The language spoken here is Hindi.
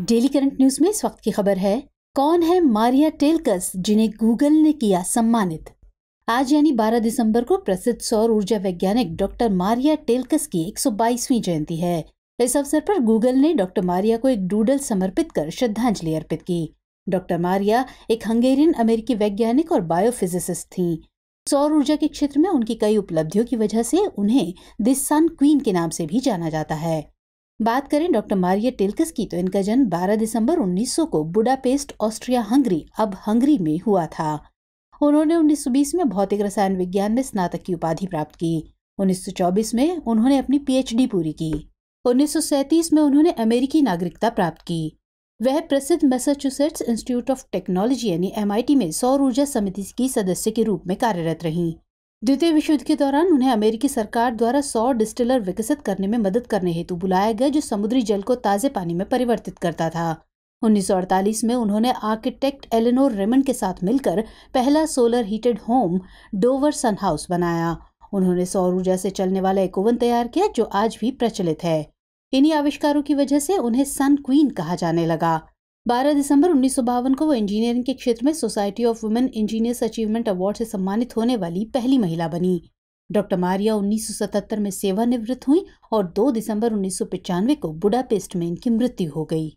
डेली करंट न्यूज में इस वक्त की खबर है कौन है मारिया टेलकस जिन्हें गूगल ने किया सम्मानित आज यानी 12 दिसंबर को प्रसिद्ध सौर ऊर्जा वैज्ञानिक डॉक्टर मारिया टेलकस की 122वीं जयंती है इस अवसर पर गूगल ने डॉक्टर मारिया को एक डूडल समर्पित कर श्रद्धांजलि अर्पित की डॉक्टर मारिया एक हंगेरियन अमेरिकी वैज्ञानिक और बायोफिजिसिस्ट थीं सौर ऊर्जा के क्षेत्र में उनकी कई उपलब्धियों की वजह से उन्हें दिस सन क्वीन के नाम से भी जाना जाता है बात करें डॉक्टर मारिया टेल्कस की तो इनका जन्म 12 दिसंबर 1900 को बुडापेस्ट ऑस्ट्रिया हंगरी अब हंगरी में हुआ था उन्होंने 1920 में भौतिक रसायन विज्ञान में स्नातक की उपाधि प्राप्त की 1924 में उन्होंने अपनी पीएचडी पूरी की 1937 में उन्होंने अमेरिकी नागरिकता प्राप्त की वह प्रसिद्ध मैसाचुसेट्स इंस्टीट्यूट ऑफ टेक्नोलॉजी यानी एमआईटी में सौर ऊर्जा समिति की सदस्य के रूप में कार्यरत रहीं द्वितीय विश्व युद्ध के दौरान उन्हें अमेरिकी सरकार द्वारा सौ डिस्टिलर विकसित करने में मदद करने हेतु बुलाया गया जो समुद्री जल को ताजे पानी में परिवर्तित करता था 1948 में उन्होंने आर्किटेक्ट एलेनोर रेमन के साथ मिलकर पहला solar heated home Dover Sun House बनाया उन्होंने सौर ऊर्जा से चलने वाला एक ओवन तैयार किया जो आज भी प्रचलित है इन्हीं आविष्कारों की वजह से उन्हें सन क्वीन कहा जाने लगा 12 दिसंबर उन्नीस को वो इंजीनियरिंग के क्षेत्र में Society of Women Engineers Achievement Award से सम्मानित होने वाली पहली महिला बनी डॉक्टर मारिया 1977 में सेवानिवृत्त हुई और 2 दिसंबर उन्नीस को बुडापेस्ट में इनकी मृत्यु हो गई